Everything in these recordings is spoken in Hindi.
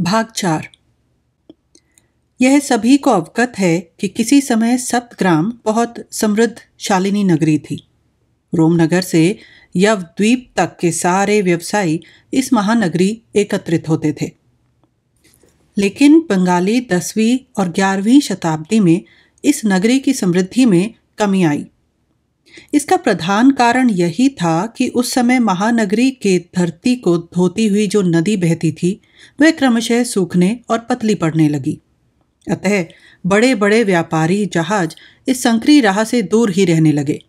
भाग चार यह सभी को अवगत है कि किसी समय सप्तग्राम बहुत समृद्ध शालिनी नगरी थी रोमनगर से यवद्वीप तक के सारे व्यवसायी इस महानगरी एकत्रित होते थे लेकिन बंगाली दसवीं और ग्यारहवीं शताब्दी में इस नगरी की समृद्धि में कमी आई इसका प्रधान कारण यही था कि उस समय महानगरी के धरती को धोती हुई जो नदी बहती थी वह क्रमशः सूखने और पतली पड़ने लगी अतः बड़े बड़े व्यापारी जहाज इस संकरी राह से दूर ही रहने लगे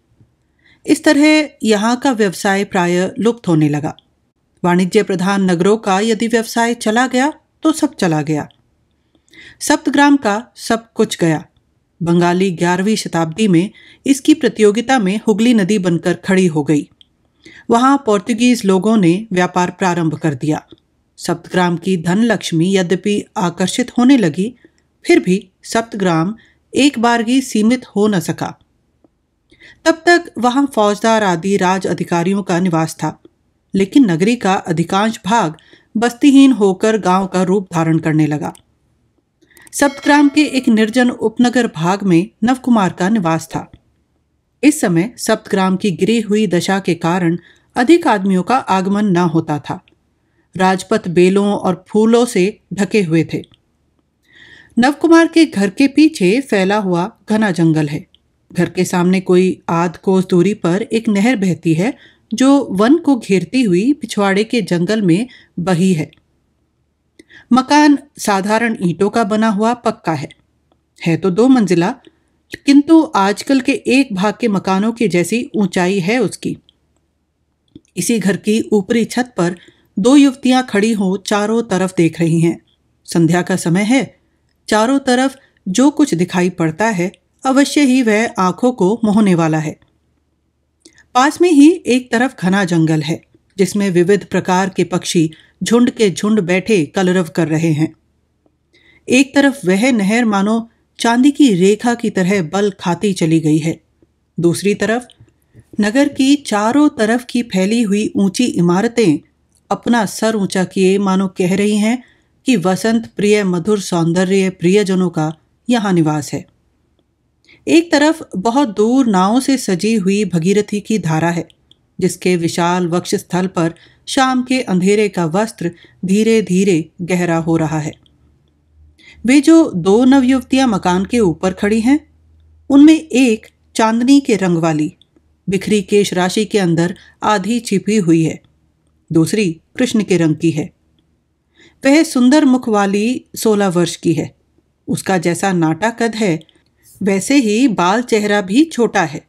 इस तरह यहाँ का व्यवसाय प्राय लुप्त होने लगा वाणिज्य प्रधान नगरों का यदि व्यवसाय चला गया तो सब चला गया सप्तग्राम का सब कुछ गया बंगाली ग्यारहवीं शताब्दी में इसकी प्रतियोगिता में हुगली नदी बनकर खड़ी हो गई वहां पोर्तुगीज लोगों ने व्यापार प्रारंभ कर दिया सप्तग्राम की धनलक्ष्मी यद्यपि आकर्षित होने लगी फिर भी सप्तग्राम एक बार ही सीमित हो न सका तब तक वहां फौजदार आदि राज अधिकारियों का निवास था लेकिन नगरी का अधिकांश भाग बस्तीहीन होकर गांव का रूप धारण करने लगा सप्तग्राम के एक निर्जन उपनगर भाग में नवकुमार का निवास था इस समय सप्तग्राम की गिरी हुई दशा के कारण अधिक आदमियों का आगमन न होता था राजपथ बेलों और फूलों से ढके हुए थे नवकुमार के घर के पीछे फैला हुआ घना जंगल है घर के सामने कोई आध कोस दूरी पर एक नहर बहती है जो वन को घेरती हुई पिछवाड़े के जंगल में बही है मकान साधारण ईंटों का बना हुआ पक्का है है तो दो मंजिला किंतु आजकल के एक भाग के मकानों की जैसी ऊंचाई है उसकी इसी घर की ऊपरी छत पर दो युवतियां खड़ी हो चारों तरफ देख रही हैं संध्या का समय है चारों तरफ जो कुछ दिखाई पड़ता है अवश्य ही वह आंखों को मोहने वाला है पास में ही एक तरफ घना जंगल है जिसमें विविध प्रकार के पक्षी झुंड के झुंड बैठे कलरव कर रहे हैं एक तरफ वह नहर मानो चांदी की रेखा की तरह बल खाती चली गई है दूसरी तरफ नगर की चारों तरफ की फैली हुई ऊंची इमारतें अपना सर ऊंचा किए मानो कह रही हैं कि वसंत प्रिय मधुर सौंदर्य प्रियजनों का यहाँ निवास है एक तरफ बहुत दूर नावों से सजी हुई भगीरथी की धारा है जिसके विशाल वक्ष स्थल पर शाम के अंधेरे का वस्त्र धीरे धीरे गहरा हो रहा है वे जो दो नवयुवतियां मकान के ऊपर खड़ी हैं उनमें एक चांदनी के रंग वाली बिखरी केश राशि के अंदर आधी छिपी हुई है दूसरी कृष्ण के रंग की है वह सुंदर मुख वाली सोलह वर्ष की है उसका जैसा नाटा कद है वैसे ही बाल चेहरा भी छोटा है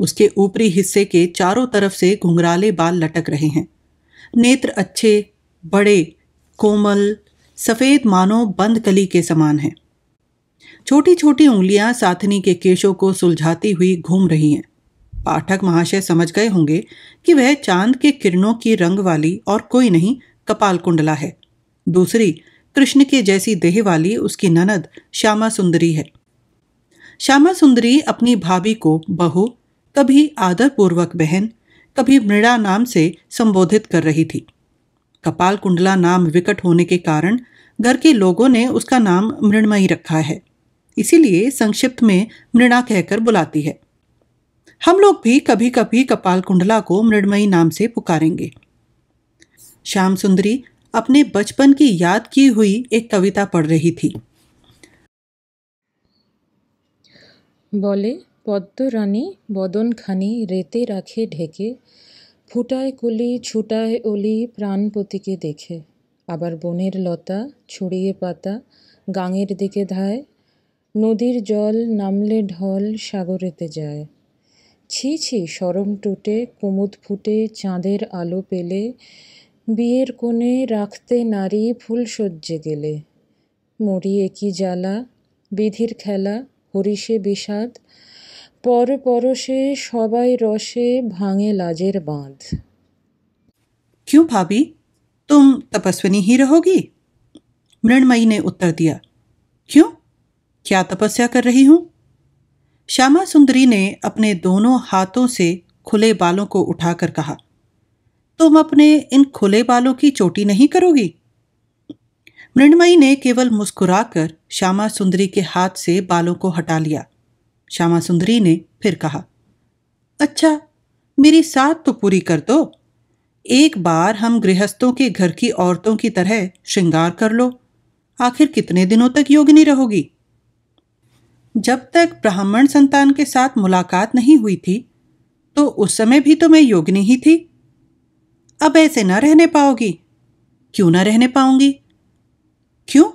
उसके ऊपरी हिस्से के चारों तरफ से घुंघराले बाल लटक रहे हैं नेत्र अच्छे बड़े कोमल सफ़ेद मानो बंद कली के समान हैं छोटी छोटी उंगलियां साथनी के केशों को सुलझाती हुई घूम रही हैं पाठक महाशय समझ गए होंगे कि वह चांद के किरणों की रंग वाली और कोई नहीं कपाल कुंडला है दूसरी कृष्ण के जैसी देह वाली उसकी ननद श्यामा सुंदरी है श्यामा सुंदरी अपनी भाभी को बहू कभी आदरपूर्वक बहन कभी मृणा नाम से संबोधित कर रही थी कपाल कुंडला नाम विकट होने के कारण घर के लोगों ने उसका नाम मृणमयी रखा है इसीलिए संक्षिप्त में मृणा कहकर बुलाती है हम लोग भी कभी कभी कपाल कुंडला को मृणमयी नाम से पुकारेंगे श्याम सुंदरी अपने बचपन की याद की हुई एक कविता पढ़ रही थी बोले পদ্মরানী বদনখানি রেতে রাখে ঢেকে ফুটায় কুলি ছুটায় অলি প্রাণপতিকে দেখে আবার বনের লতা ছড়িয়ে পাতা গাঙের দিকে ধায় নদীর জল নামলে ঢল সাগরেতে যায় ছি ছি সরম টুটে কুমুদ ফুটে চাঁদের আলো পেলে বিয়ের কোণে রাখতে নারী ফুল সজ্জে গেলে মরি একই জ্বালা বিধির খেলা হরিষে বিষাদ पर परशे सबाई रसे भांगे लाजेर बांध क्यों भाभी तुम तपस्विनी ही रहोगी मृणमयी ने उत्तर दिया क्यों क्या तपस्या कर रही हूं श्यामा सुंदरी ने अपने दोनों हाथों से खुले बालों को उठाकर कहा तुम अपने इन खुले बालों की चोटी नहीं करोगी मृणमयी ने केवल मुस्कुराकर श्यामा सुंदरी के हाथ से बालों को हटा लिया श्यामा सुंदरी ने फिर कहा अच्छा मेरी सात तो पूरी कर दो एक बार हम गृहस्थों के घर की औरतों की तरह श्रृंगार कर लो आखिर कितने दिनों तक योगिनी रहोगी जब तक ब्राह्मण संतान के साथ मुलाकात नहीं हुई थी तो उस समय भी तो मैं योगिनी ही थी अब ऐसे ना रहने पाओगी क्यों ना रहने पाऊंगी क्यों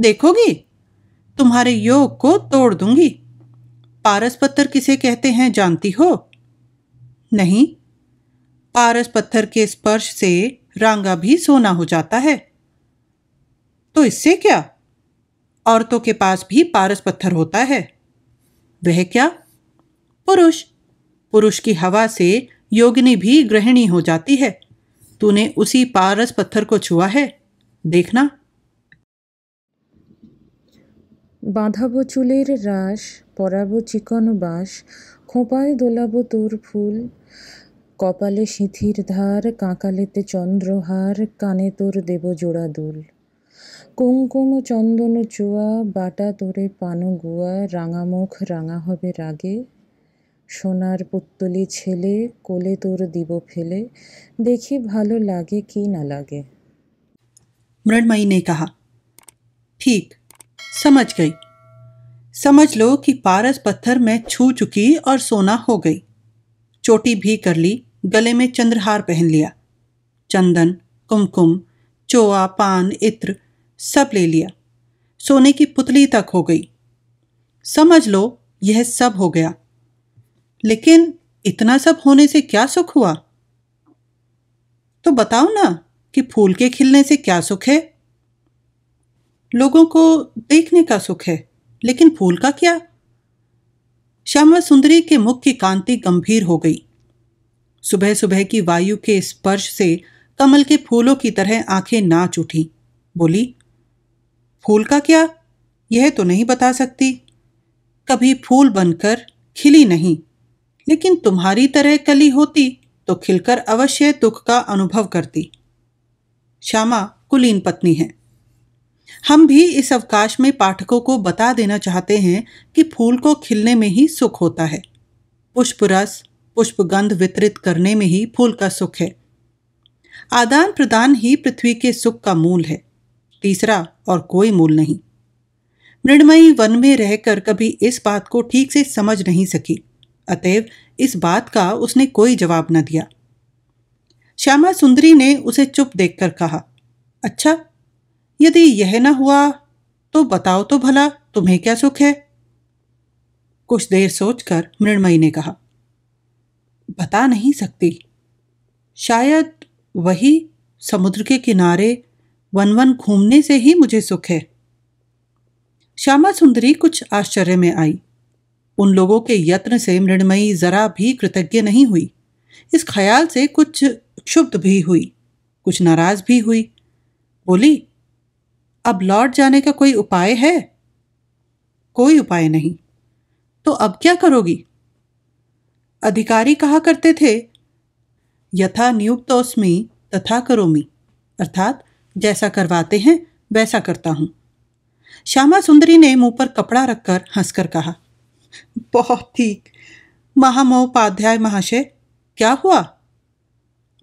देखोगी तुम्हारे योग को तोड़ दूंगी पारस पत्थर किसे कहते हैं जानती हो नहीं पारस पत्थर के स्पर्श से रांगा भी सोना हो जाता है तो इससे क्या औरतों के पास भी पारस पत्थर होता है वह क्या पुरुष पुरुष की हवा से योगिनी भी गृहिणी हो जाती है तूने उसी पारस पत्थर को छुआ है देखना বাঁধাব চুলের রাস পরাব চিকন বাস খোঁপায় দোলাব তোর ফুল কপালে সিঁথির ধার কাঁকালেতে চন্দ্রহার কানে তোর দেব জোড়া দুল কুমকুম চন্দন চুয়া বাটা তোরে পানো গুয়া রাঙামুখ রাঙা হবে রাগে সোনার পুত্তলি ছেলে কোলে তোর দিব ফেলে দেখি ভালো লাগে কি না লাগে मृणमयी নে कहा समझ गई समझ लो कि पारस पत्थर मैं छू चुकी और सोना हो गई चोटी भी कर ली गले में चंद्रहार पहन लिया चंदन कुमकुम चोआ पान इत्र सब ले लिया सोने की पुतली तक हो गई समझ लो यह सब हो गया लेकिन इतना सब होने से क्या सुख हुआ तो बताओ ना कि फूल के खिलने से क्या सुख है लोगों को देखने का सुख है लेकिन फूल का क्या श्यामा सुंदरी के मुख की कांति गंभीर हो गई सुबह सुबह की वायु के स्पर्श से कमल के फूलों की तरह आंखें नाच उठी बोली फूल का क्या यह तो नहीं बता सकती कभी फूल बनकर खिली नहीं लेकिन तुम्हारी तरह कली होती तो खिलकर अवश्य दुख का अनुभव करती श्यामा कुलीन पत्नी है हम भी इस अवकाश में पाठकों को बता देना चाहते हैं कि फूल को खिलने में ही सुख होता है पुष्प रस पुष्पगंध वितरित करने में ही फूल का सुख है आदान प्रदान ही पृथ्वी के सुख का मूल है तीसरा और कोई मूल नहीं मृणमयी वन में रहकर कभी इस बात को ठीक से समझ नहीं सकी अतएव इस बात का उसने कोई जवाब न दिया श्यामा सुंदरी ने उसे चुप देखकर कहा अच्छा यदि यह न हुआ तो बताओ तो भला तुम्हें क्या सुख है कुछ देर सोचकर मृणमयी ने कहा बता नहीं सकती शायद वही समुद्र के किनारे वन वन घूमने से ही मुझे सुख है श्यामा सुंदरी कुछ आश्चर्य में आई उन लोगों के यत्न से मृणमयी जरा भी कृतज्ञ नहीं हुई इस ख्याल से कुछ क्षुब्ध भी हुई कुछ नाराज भी हुई बोली अब लौट जाने का कोई उपाय है कोई उपाय नहीं तो अब क्या करोगी अधिकारी कहा करते थे यथा नियुक्तोस्मी तथा करोमी अर्थात जैसा करवाते हैं वैसा करता हूं श्यामा सुंदरी ने मुंह पर कपड़ा रखकर हंसकर कहा बहुत ठीक महामहोपाध्याय महाशय क्या हुआ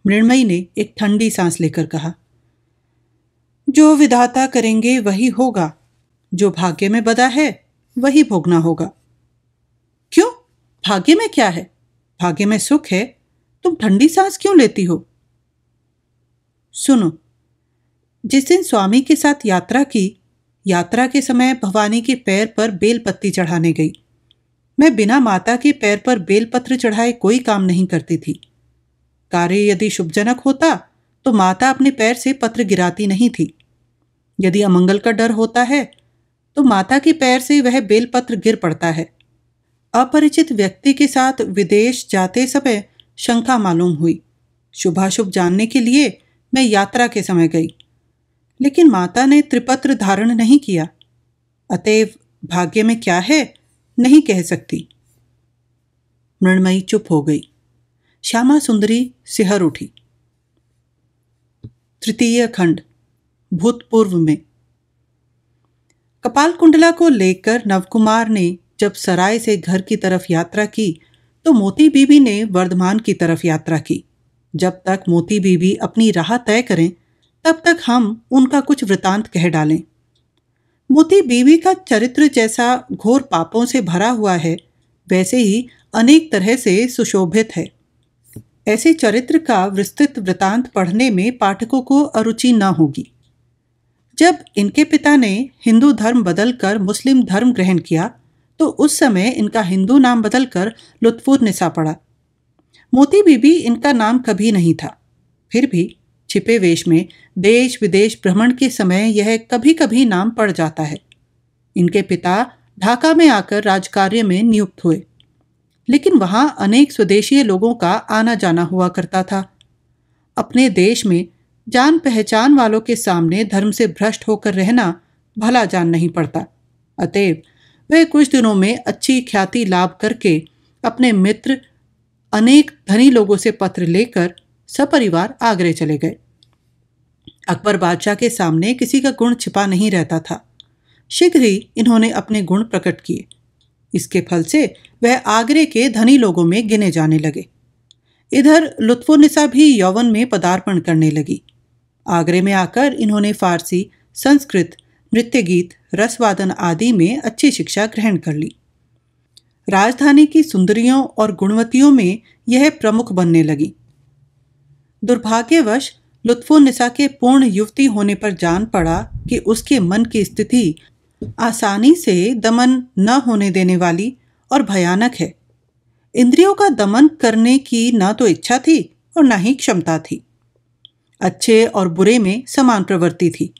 मृणमयी ने एक ठंडी सांस लेकर कहा जो विधाता करेंगे वही होगा जो भाग्य में बदा है वही भोगना होगा क्यों भाग्य में क्या है भाग्य में सुख है तुम ठंडी सांस क्यों लेती हो सुनो जिस दिन स्वामी के साथ यात्रा की यात्रा के समय भवानी के पैर पर बेलपत्ती चढ़ाने गई मैं बिना माता के पैर पर बेलपत्र चढ़ाए कोई काम नहीं करती थी कार्य यदि शुभजनक होता तो माता अपने पैर से पत्र गिराती नहीं थी यदि अमंगल का डर होता है तो माता के पैर से वह बेलपत्र गिर पड़ता है अपरिचित व्यक्ति के साथ विदेश जाते समय शंका मालूम हुई शुभाशुभ जानने के लिए मैं यात्रा के समय गई लेकिन माता ने त्रिपत्र धारण नहीं किया अतएव भाग्य में क्या है नहीं कह सकती मृणमयी चुप हो गई श्यामा सुंदरी सिहर उठी तृतीय खंड भूतपूर्व में कपाल कुंडला को लेकर नवकुमार ने जब सराय से घर की तरफ यात्रा की तो मोती बीबी ने वर्धमान की तरफ यात्रा की जब तक मोती बीबी अपनी राह तय करें तब तक हम उनका कुछ वृतांत कह डालें मोती बीवी का चरित्र जैसा घोर पापों से भरा हुआ है वैसे ही अनेक तरह से सुशोभित है ऐसे चरित्र का विस्तृत वृतांत पढ़ने में पाठकों को अरुचि न होगी जब इनके पिता ने हिंदू धर्म बदलकर मुस्लिम धर्म ग्रहण किया तो उस समय इनका हिंदू नाम बदलकर लुत्फुनिसा पड़ा मोती बीबी इनका नाम कभी नहीं था फिर भी छिपे वेश में देश विदेश भ्रमण के समय यह कभी कभी नाम पड़ जाता है इनके पिता ढाका में आकर राजकार्य में नियुक्त हुए लेकिन वहाँ अनेक स्वदेशीय लोगों का आना जाना हुआ करता था अपने देश में जान पहचान वालों के सामने धर्म से भ्रष्ट होकर रहना भला जान नहीं पड़ता अतएव वह कुछ दिनों में अच्छी ख्याति लाभ करके अपने मित्र अनेक धनी लोगों से पत्र लेकर सपरिवार आगरे चले गए अकबर बादशाह के सामने किसी का गुण छिपा नहीं रहता था शीघ्र ही इन्होंने अपने गुण प्रकट किए इसके फल से वह आगरे के धनी लोगों में गिने जाने लगे इधर लुत्फुनिसा भी यौवन में पदार्पण करने लगी आगरे में आकर इन्होंने फारसी संस्कृत नृत्य गीत रसवादन आदि में अच्छी शिक्षा ग्रहण कर ली राजधानी की सुंदरियों और गुणवतियों में यह प्रमुख बनने लगी दुर्भाग्यवश लुत्फोनिसा के पूर्ण युवती होने पर जान पड़ा कि उसके मन की स्थिति आसानी से दमन न होने देने वाली और भयानक है इंद्रियों का दमन करने की न तो इच्छा थी और न ही क्षमता थी अच्छे और बुरे में समान प्रवृत्ति थी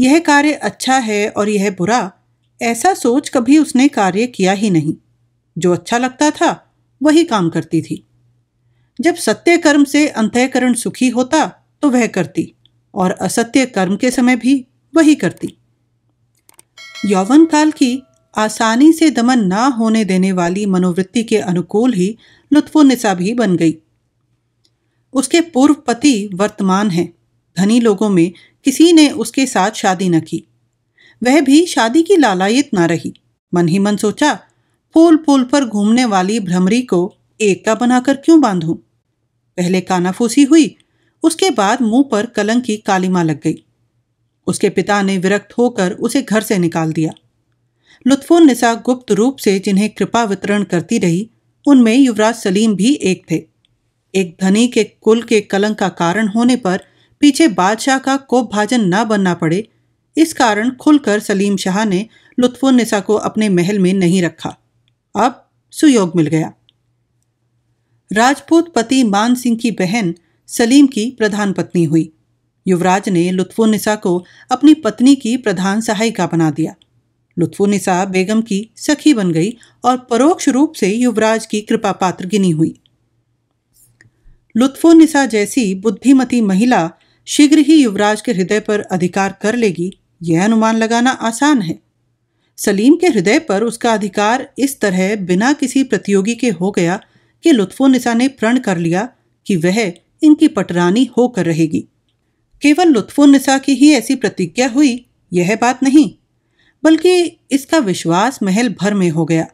यह कार्य अच्छा है और यह बुरा ऐसा सोच कभी उसने कार्य किया ही नहीं जो अच्छा लगता था वही काम करती थी जब सत्य कर्म से अंतःकरण सुखी होता तो वह करती और असत्य कर्म के समय भी वही करती यौवन काल की आसानी से दमन ना होने देने वाली मनोवृत्ति के अनुकूल ही लुत्फोनिसा भी बन गई उसके पूर्व पति वर्तमान हैं धनी लोगों में किसी ने उसके साथ शादी न की वह भी शादी की लालायत ना रही मन ही मन सोचा फूल फूल पर घूमने वाली भ्रमरी को एक का बनाकर क्यों बांधूं? पहले कानाफूसी हुई उसके बाद मुंह पर कलंक की कालीमा लग गई उसके पिता ने विरक्त होकर उसे घर से निकाल दिया लुत्फुलनिसा गुप्त रूप से जिन्हें कृपा वितरण करती रही उनमें युवराज सलीम भी एक थे एक धनी के कुल के कलंक का कारण होने पर पीछे बादशाह का कोप भाजन न बनना पड़े इस कारण खुलकर सलीम शाह ने लुत्फुलनिसा को अपने महल में नहीं रखा अब सुयोग मिल गया राजपूत पति मान सिंह की बहन सलीम की प्रधान पत्नी हुई युवराज ने लुत्फुलनिसा को अपनी पत्नी की प्रधान सहायिका बना दिया लुत्फुनिसा बेगम की सखी बन गई और परोक्ष रूप से युवराज की कृपा पात्र गिनी हुई लुत्फोनिसा जैसी बुद्धिमती महिला शीघ्र ही युवराज के हृदय पर अधिकार कर लेगी यह अनुमान लगाना आसान है सलीम के हृदय पर उसका अधिकार इस तरह बिना किसी प्रतियोगी के हो गया कि लुत्फोनिसा ने प्रण कर लिया कि वह इनकी पटरानी होकर रहेगी केवल लुत्फोनिसा की ही ऐसी प्रतिज्ञा हुई यह बात नहीं बल्कि इसका विश्वास महल भर में हो गया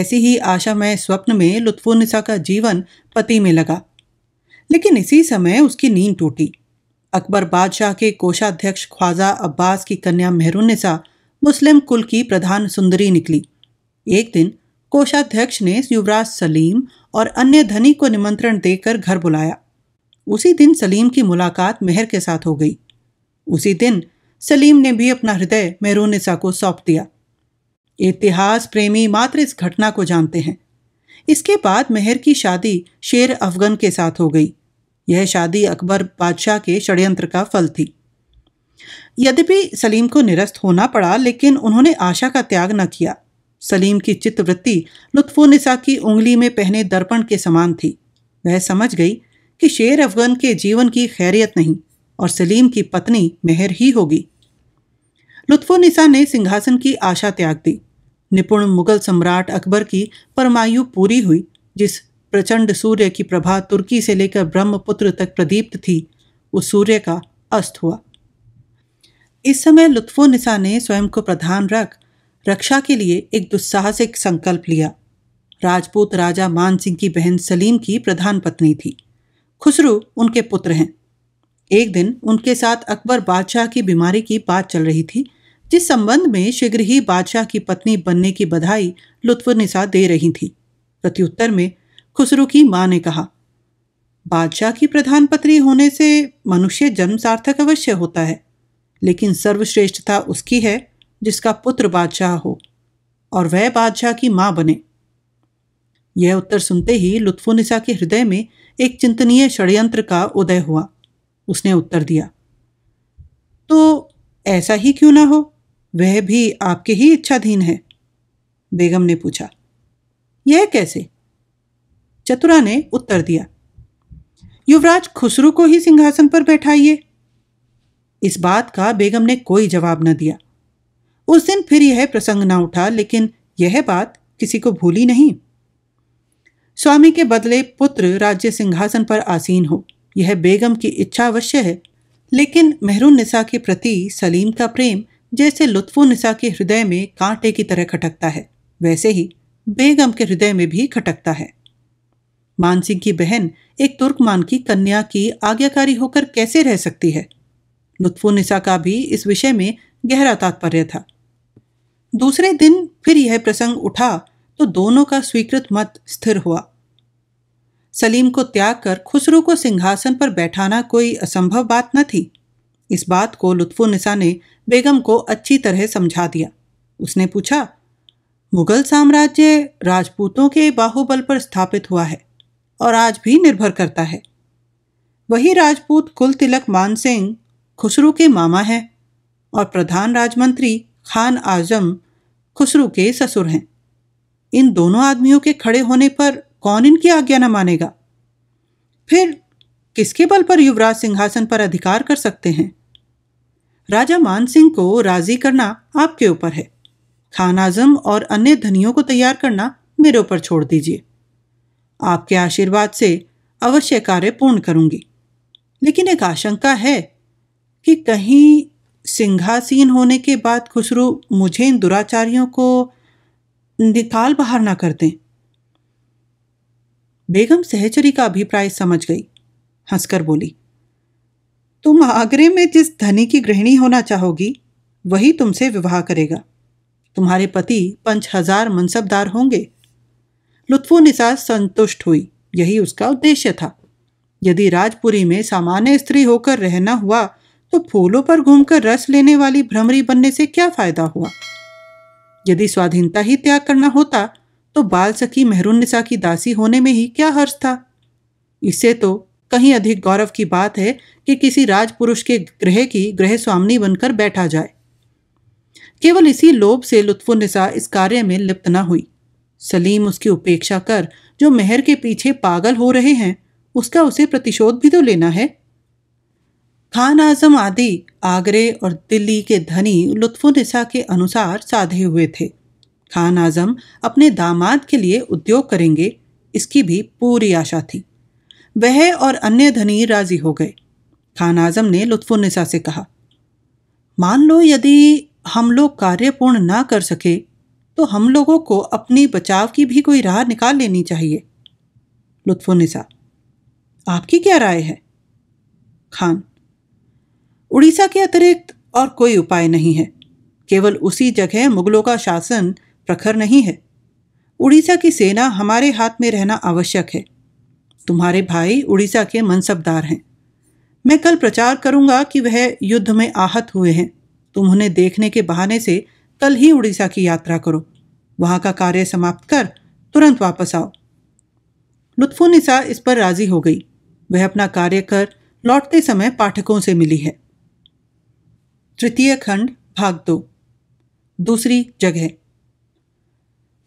ऐसी ही आशामय स्वप्न में लुत्फोनिसा का जीवन पति में लगा लेकिन इसी समय उसकी नींद टूटी अकबर बादशाह के कोषाध्यक्ष ख्वाजा अब्बास की कन्या मेहरुनसा मुस्लिम कुल की प्रधान सुंदरी निकली एक दिन कोषाध्यक्ष ने युवराज सलीम और अन्य धनी को निमंत्रण देकर घर बुलाया उसी दिन सलीम की मुलाकात मेहर के साथ हो गई उसी दिन सलीम ने भी अपना हृदय मेहरुन्निसा को सौंप दिया इतिहास प्रेमी मात्र इस घटना को जानते हैं इसके बाद मेहर की शादी शेर अफगन के साथ हो गई यह शादी अकबर बादशाह के षड्यंत्र का फल थी यद्यपि सलीम को निरस्त होना पड़ा लेकिन उन्होंने आशा का त्याग न किया सलीम की चित्तवृत्ति लुत्फोनिसा की उंगली में पहने दर्पण के समान थी वह समझ गई कि शेर अफगन के जीवन की खैरियत नहीं और सलीम की पत्नी मेहर ही होगी लुत्फोनिसा ने सिंहासन की आशा त्याग दी निपुण मुगल सम्राट अकबर की परमायु पूरी हुई जिस प्रचंड सूर्य की प्रभा तुर्की से लेकर ब्रह्मपुत्र तक प्रदीप्त थी उस सूर्य का अस्त हुआ इस समय निशा ने स्वयं को प्रधान रख रक्षा के लिए एक दुस्साहसिक संकल्प लिया राजपूत राजा मान सिंह की बहन सलीम की प्रधान पत्नी थी खुसरू उनके पुत्र हैं एक दिन उनके साथ अकबर बादशाह की बीमारी की बात चल रही थी जिस संबंध में शीघ्र ही बादशाह की पत्नी बनने की बधाई निशा दे रही थी प्रत्युत्तर में खुसरू की मां ने कहा बादशाह की प्रधान पत्री होने से मनुष्य जन्म सार्थक अवश्य होता है लेकिन सर्वश्रेष्ठता उसकी है जिसका पुत्र बादशाह हो और वह बादशाह की मां बने यह उत्तर सुनते ही लुत्फुनिसा के हृदय में एक चिंतनीय षड्यंत्र का उदय हुआ उसने उत्तर दिया तो ऐसा ही क्यों ना हो वह भी आपके ही इच्छाधीन है बेगम ने पूछा यह कैसे चतुरा ने उत्तर दिया युवराज खुसरू को ही सिंहासन पर बैठाइए इस बात का बेगम ने कोई जवाब न दिया उस दिन फिर यह प्रसंग ना उठा लेकिन यह बात किसी को भूली नहीं स्वामी के बदले पुत्र राज्य सिंहासन पर आसीन हो यह बेगम की इच्छा अवश्य है लेकिन मेहरून निशा के प्रति सलीम का प्रेम जैसे निशा के हृदय में कांटे की तरह खटकता है वैसे ही बेगम के हृदय में भी खटकता है मानसिंह की बहन एक तुर्कमान की कन्या की आज्ञाकारी होकर कैसे रह सकती है लुत्फुनिसा का भी इस विषय में गहरा तात्पर्य था दूसरे दिन फिर यह प्रसंग उठा तो दोनों का स्वीकृत मत स्थिर हुआ सलीम को त्याग कर खुसरू को सिंहासन पर बैठाना कोई असंभव बात न थी इस बात को लुत्फुनिसा ने बेगम को अच्छी तरह समझा दिया उसने पूछा मुगल साम्राज्य राजपूतों के बाहुबल पर स्थापित हुआ है और आज भी निर्भर करता है वही राजपूत कुल तिलक मान सिंह खुसरू के मामा हैं और प्रधान राजमंत्री खान आजम खुसरू के ससुर हैं इन दोनों आदमियों के खड़े होने पर कौन इनकी आज्ञा न मानेगा फिर किसके बल पर युवराज सिंहासन पर अधिकार कर सकते हैं राजा मान सिंह को राजी करना आपके ऊपर है खान आजम और अन्य धनियों को तैयार करना मेरे ऊपर छोड़ दीजिए आपके आशीर्वाद से अवश्य कार्य पूर्ण करूंगी लेकिन एक आशंका है कि कहीं सिंहासीन होने के बाद खुशरू मुझे इन दुराचारियों को निकाल बाहर ना करते बेगम सहचरी का अभिप्राय समझ गई हंसकर बोली तुम आगरे में जिस धनी की गृहिणी होना चाहोगी वही तुमसे विवाह करेगा तुम्हारे पति पंच हजार मनसबदार होंगे लुत्फुनिसा संतुष्ट हुई यही उसका उद्देश्य था यदि राजपुरी में सामान्य स्त्री होकर रहना हुआ तो फूलों पर घूमकर रस लेने वाली भ्रमरी बनने से क्या फायदा हुआ यदि स्वाधीनता ही त्याग करना होता तो बाल सखी निशा की दासी होने में ही क्या हर्ष था इससे तो कहीं अधिक गौरव की बात है कि किसी राजपुरुष के ग्रह की ग्रह स्वामी बनकर बैठा जाए केवल इसी लोभ से लुत्फुनिसा इस कार्य में लिप्त न हुई सलीम उसकी उपेक्षा कर जो मेहर के पीछे पागल हो रहे हैं उसका उसे प्रतिशोध भी तो लेना है खान आजम आदि आगरे और दिल्ली के धनी लुत्फुनिसा के अनुसार साधे हुए थे खान आजम अपने दामाद के लिए उद्योग करेंगे इसकी भी पूरी आशा थी वह और अन्य धनी राजी हो गए खान आजम ने लुत्फुनिसा से कहा मान लो यदि हम लोग कार्य पूर्ण ना कर सके तो हम लोगों को अपने बचाव की भी कोई राह निकाल लेनी चाहिए लुत्फोनिसा आपकी क्या राय है खान उड़ीसा के अतिरिक्त और कोई उपाय नहीं है केवल उसी जगह मुगलों का शासन प्रखर नहीं है उड़ीसा की सेना हमारे हाथ में रहना आवश्यक है तुम्हारे भाई उड़ीसा के मनसबदार हैं मैं कल प्रचार करूंगा कि वह युद्ध में आहत हुए हैं तुम उन्हें देखने के बहाने से कल ही उड़ीसा की यात्रा करो वहां का कार्य समाप्त कर तुरंत वापस आओ लुत्फुनिसा इस पर राजी हो गई वह अपना कार्य कर लौटते समय पाठकों से मिली है तृतीय खंड भाग दो दूसरी जगह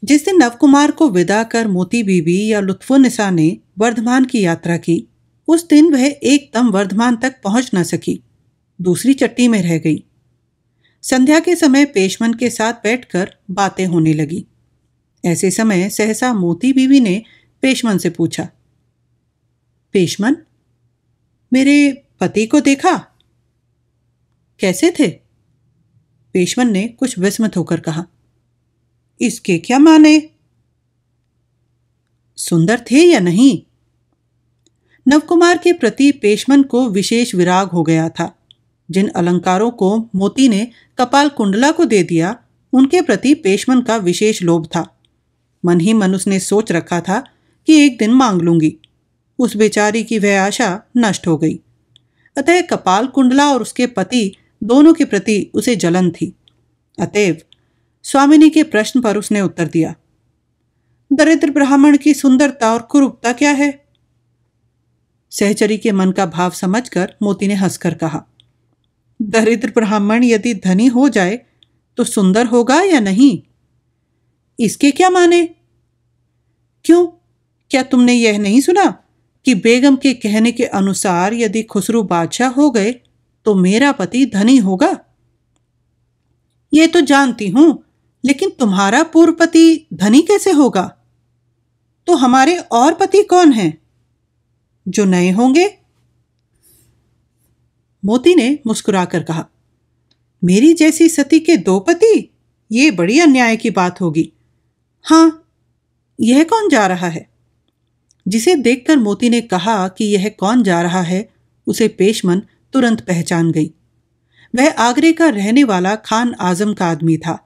जिस दिन नवकुमार को विदा कर मोती बीबी या लुत्फुनिसा ने वर्धमान की यात्रा की उस दिन वह एकदम वर्धमान तक पहुंच न सकी दूसरी चट्टी में रह गई संध्या के समय पेशमन के साथ बैठकर बातें होने लगी ऐसे समय सहसा मोती बीवी ने पेशमन से पूछा पेशमन मेरे पति को देखा कैसे थे पेशमन ने कुछ विस्मित होकर कहा इसके क्या माने सुंदर थे या नहीं नवकुमार के प्रति पेशमन को विशेष विराग हो गया था जिन अलंकारों को मोती ने कपाल कुंडला को दे दिया उनके प्रति पेशमन का विशेष लोभ था मन ही मन उसने सोच रखा था कि एक दिन मांग लूंगी उस बेचारी की वह आशा नष्ट हो गई अतः कपाल कुंडला और उसके पति दोनों के प्रति उसे जलन थी अतएव स्वामिनी के प्रश्न पर उसने उत्तर दिया दरिद्र ब्राह्मण की सुंदरता और कुरूपता क्या है सहचरी के मन का भाव समझकर मोती ने हंसकर कहा दरिद्र ब्राह्मण यदि धनी हो जाए तो सुंदर होगा या नहीं इसके क्या माने क्यों क्या तुमने यह नहीं सुना कि बेगम के कहने के अनुसार यदि खुसरू बादशाह हो गए तो मेरा पति धनी होगा ये तो जानती हूं लेकिन तुम्हारा पूर्व पति धनी कैसे होगा तो हमारे और पति कौन हैं जो नए होंगे मोती ने मुस्कुराकर कहा मेरी जैसी सती के दो पति ये बड़ी अन्याय की बात होगी हाँ यह कौन जा रहा है जिसे देखकर मोती ने कहा कि यह कौन जा रहा है उसे पेशमन तुरंत पहचान गई वह आगरे का रहने वाला खान आजम का आदमी था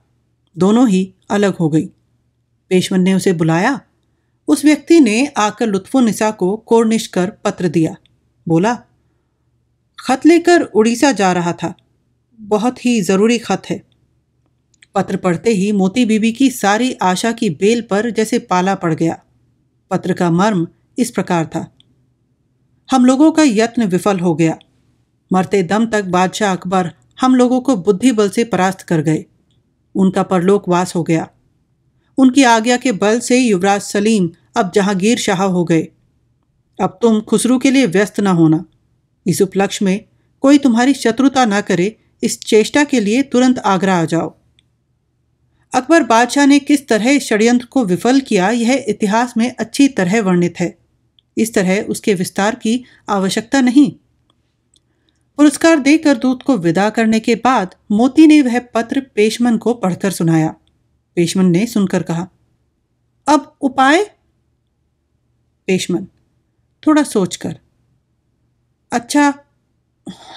दोनों ही अलग हो गई पेशमन ने उसे बुलाया उस व्यक्ति ने आकर निशा को कोर्निश कर पत्र दिया बोला खत लेकर उड़ीसा जा रहा था बहुत ही ज़रूरी खत है पत्र पढ़ते ही मोती बीबी की सारी आशा की बेल पर जैसे पाला पड़ गया पत्र का मर्म इस प्रकार था हम लोगों का यत्न विफल हो गया मरते दम तक बादशाह अकबर हम लोगों को बुद्धि बल से परास्त कर गए उनका परलोकवास हो गया उनकी आज्ञा के बल से युवराज सलीम अब जहांगीर शाह हो गए अब तुम खुसरू के लिए व्यस्त न होना इस उपलक्ष्य में कोई तुम्हारी शत्रुता न करे इस चेष्टा के लिए तुरंत आगरा आ जाओ अकबर बादशाह ने किस तरह इस षड्यंत्र को विफल किया यह इतिहास में अच्छी तरह वर्णित है इस तरह उसके विस्तार की आवश्यकता नहीं पुरस्कार देकर दूत को विदा करने के बाद मोती ने वह पत्र पेशमन को पढ़कर सुनाया पेशमन ने सुनकर कहा अब उपाय पेशमन थोड़ा सोचकर अच्छा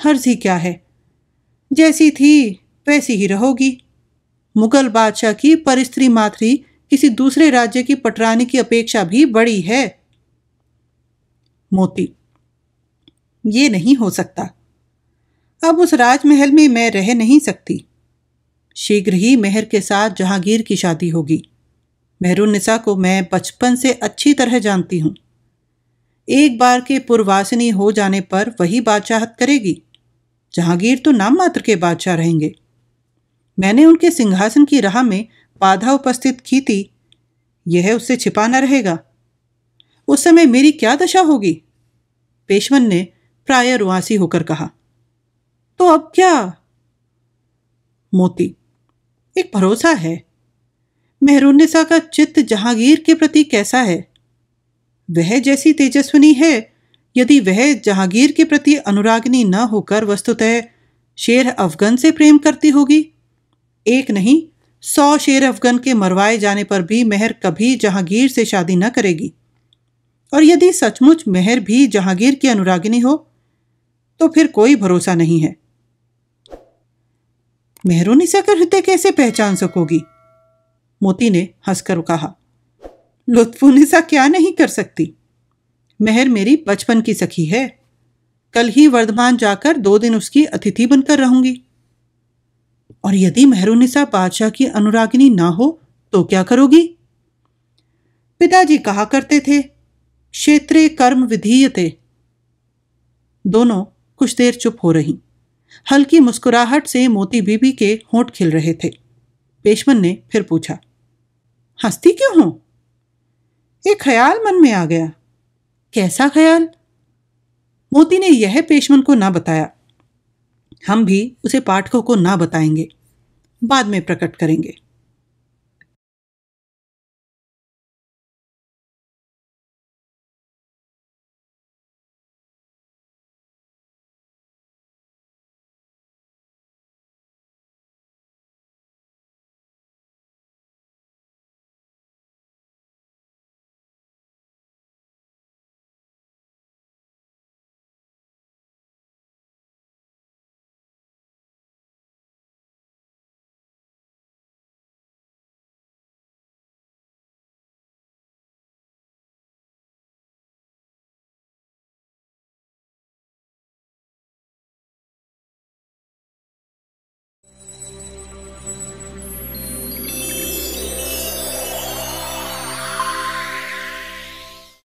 हर्ज ही क्या है जैसी थी वैसी ही रहोगी मुगल बादशाह की परिस्त्री माथरी किसी दूसरे राज्य की पटरानी की अपेक्षा भी बड़ी है मोती ये नहीं हो सकता अब उस राजमहल में मैं रह नहीं सकती शीघ्र ही मेहर के साथ जहांगीर की शादी होगी निशा को मैं बचपन से अच्छी तरह जानती हूं एक बार के पुरवासिनी हो जाने पर वही बादशाहत करेगी जहांगीर तो नाम मात्र के बादशाह रहेंगे मैंने उनके सिंहासन की राह में बाधा उपस्थित की थी यह उससे छिपा न रहेगा उस समय मेरी क्या दशा होगी पेशवन ने प्राय रुआसी होकर कहा तो अब क्या मोती एक भरोसा है मेहरुन्निसा का चित्त जहांगीर के प्रति कैसा है वह जैसी तेजस्विनी है यदि वह जहांगीर के प्रति अनुरागिनी न होकर वस्तुतः शेर अफगन से प्रेम करती होगी एक नहीं सौ शेर अफगन के मरवाए जाने पर भी मेहर कभी जहांगीर से शादी न करेगी और यदि सचमुच मेहर भी जहांगीर की अनुरागिनी हो तो फिर कोई भरोसा नहीं है मेहरू निशा का हृदय कैसे पहचान सकोगी मोती ने हंसकर कहा लुत्फुनिसा क्या नहीं कर सकती मेहर मेरी बचपन की सखी है कल ही वर्धमान जाकर दो दिन उसकी अतिथि बनकर रहूंगी और यदि मेहरुनिसा बादशाह की अनुरागिनी ना हो तो क्या करोगी पिताजी कहा करते थे क्षेत्रे कर्म विधीयते दोनों कुछ देर चुप हो रही हल्की मुस्कुराहट से मोती बीबी के होंठ खिल रहे थे पेशमन ने फिर पूछा हंसती क्यों हूं एक ख्याल मन में आ गया कैसा ख्याल मोती ने यह पेशमन को ना बताया हम भी उसे पाठकों को ना बताएंगे बाद में प्रकट करेंगे